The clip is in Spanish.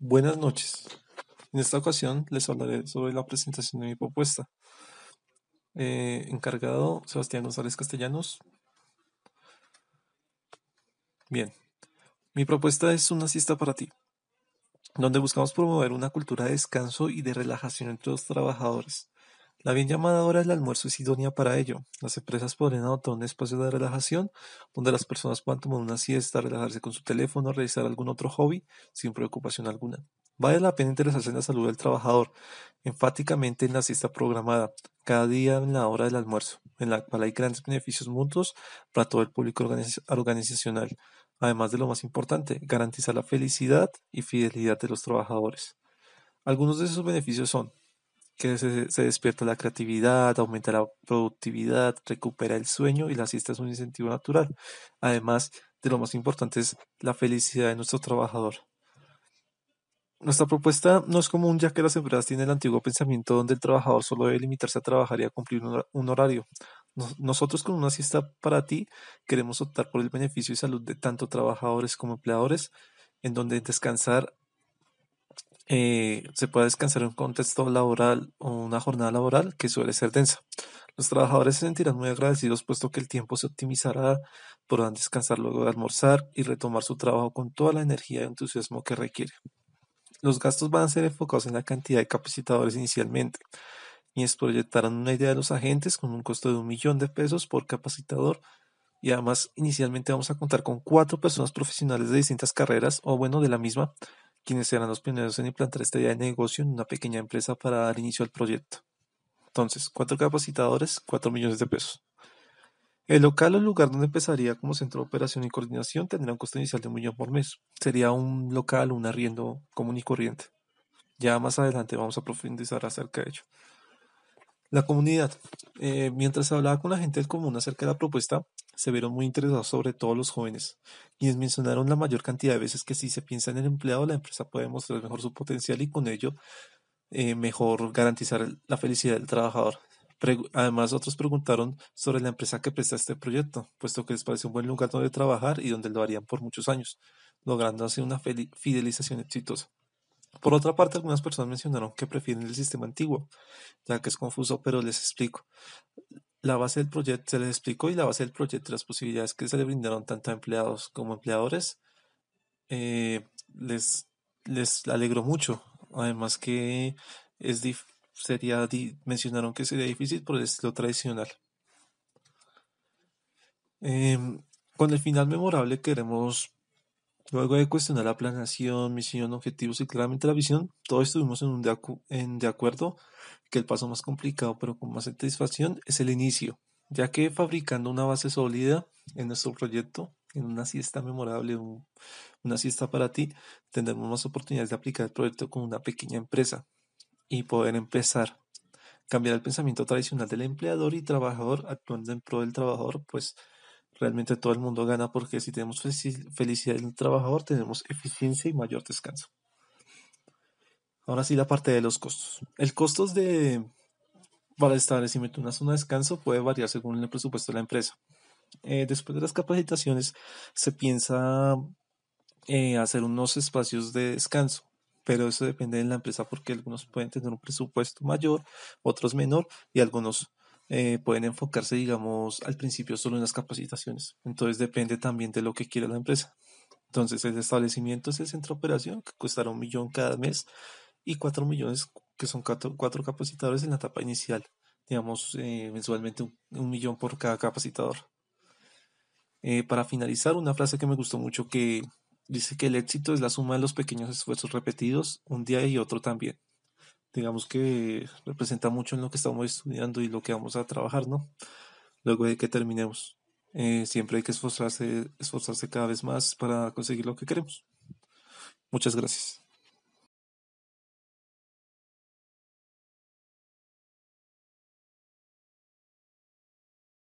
Buenas noches. En esta ocasión les hablaré sobre la presentación de mi propuesta. Eh, encargado Sebastián González Castellanos. Bien, mi propuesta es una siesta para ti, donde buscamos promover una cultura de descanso y de relajación entre los trabajadores, la bien llamada hora del almuerzo es idónea para ello. Las empresas podrían adoptar un espacio de relajación donde las personas puedan tomar una siesta, relajarse con su teléfono, realizar algún otro hobby sin preocupación alguna. Vale la pena interesarse en la salud del trabajador, enfáticamente en la siesta programada, cada día en la hora del almuerzo, en la cual hay grandes beneficios mutuos para todo el público organizacional, además de lo más importante, garantizar la felicidad y fidelidad de los trabajadores. Algunos de esos beneficios son que se, despierta la creatividad, aumenta la productividad, recupera el sueño y la siesta es un incentivo natural. Además, de lo más importante es la felicidad de nuestro trabajador. Nuestra propuesta no es común ya que las empresas tienen el antiguo pensamiento donde el trabajador solo debe limitarse a trabajar y a cumplir un, horario. nosotros con una siesta para ti queremos optar por el beneficio y salud de tanto trabajadores como empleadores, en donde descansar eh, se pueda descansar en un contexto laboral o una jornada laboral que suele ser densa. Los trabajadores se sentirán muy agradecidos puesto que el tiempo se optimizará, podrán descansar luego de almorzar y retomar su trabajo con toda la energía y entusiasmo que requiere. Los gastos van a ser enfocados en la cantidad de capacitadores inicialmente, es proyectarán una idea de los agentes con un costo de un millón de pesos por capacitador y además inicialmente vamos a contar con cuatro personas profesionales de distintas carreras o bueno de la misma quienes serán los pioneros en implantar esta idea de negocio en una pequeña empresa para dar inicio al proyecto. Entonces, cuatro capacitadores, cuatro millones de pesos. El local o lugar donde empezaría como centro de operación y coordinación tendrá un costo inicial de un millón por mes. Sería un local, un arriendo común y corriente. Ya más adelante vamos a profundizar acerca de ello. La comunidad. Eh, mientras hablaba con la gente del común acerca de la propuesta, se vieron muy interesados sobre todo los jóvenes, quienes mencionaron la mayor cantidad de veces que si se piensa en el empleado, la empresa puede mostrar mejor su potencial y con ello eh, mejor garantizar la felicidad del trabajador. Además, otros preguntaron sobre la empresa que presta este proyecto, puesto que les parece un buen lugar donde trabajar y donde lo harían por muchos años, logrando así una fidelización exitosa. Por otra parte, algunas personas mencionaron que prefieren el sistema antiguo, ya que es confuso, pero les explico. La base del proyecto se les explicó y la base del proyecto las posibilidades que se le brindaron tanto a empleados como a empleadores eh, les, les mucho. Además que es sería mencionaron que sería difícil por el estilo tradicional. Em, con el final memorable queremos Luego de cuestionar la planeación, misión, objetivos y claramente la visión, todos estuvimos en, un de, acuerdo que el paso más complicado pero con más satisfacción es el inicio, ya que fabricando una base sólida en nuestro proyecto, en una siesta memorable, una siesta para ti, tendremos más oportunidades de aplicar el proyecto con una pequeña empresa y poder empezar. Cambiar el pensamiento tradicional del empleador y trabajador actuando en pro del trabajador, pues realmente todo el mundo gana porque si tenemos felicidad en el trabajador, tenemos eficiencia y mayor descanso. Ahora sí, la parte de los costos. El costo de, para el establecimiento de una zona de descanso puede variar según el presupuesto de la empresa. Eh, después de las capacitaciones, se piensa eh, hacer unos espacios de descanso, pero eso depende de la empresa porque algunos pueden tener un presupuesto mayor, otros menor y algunos eh, pueden enfocarse, digamos, al principio solo en las capacitaciones. Entonces depende también de lo que quiera la empresa. Entonces el establecimiento es el centro de operación que costará un millón cada mes y cuatro millones que son cuatro, capacitadores en la etapa inicial. Digamos, eh, mensualmente un, millón por cada capacitador. Eh, para finalizar, una frase que me gustó mucho que dice que el éxito es la suma de los pequeños esfuerzos repetidos un día y otro también digamos que representa mucho en lo que estamos estudiando y lo que vamos a trabajar, ¿no? Luego de que terminemos. Eh, siempre hay que esforzarse, esforzarse cada vez más para conseguir lo que queremos. Muchas gracias.